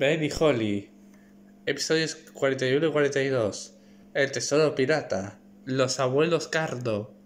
Ben y Holly. Episodios 41 y 42. El tesoro pirata. Los abuelos Cardo.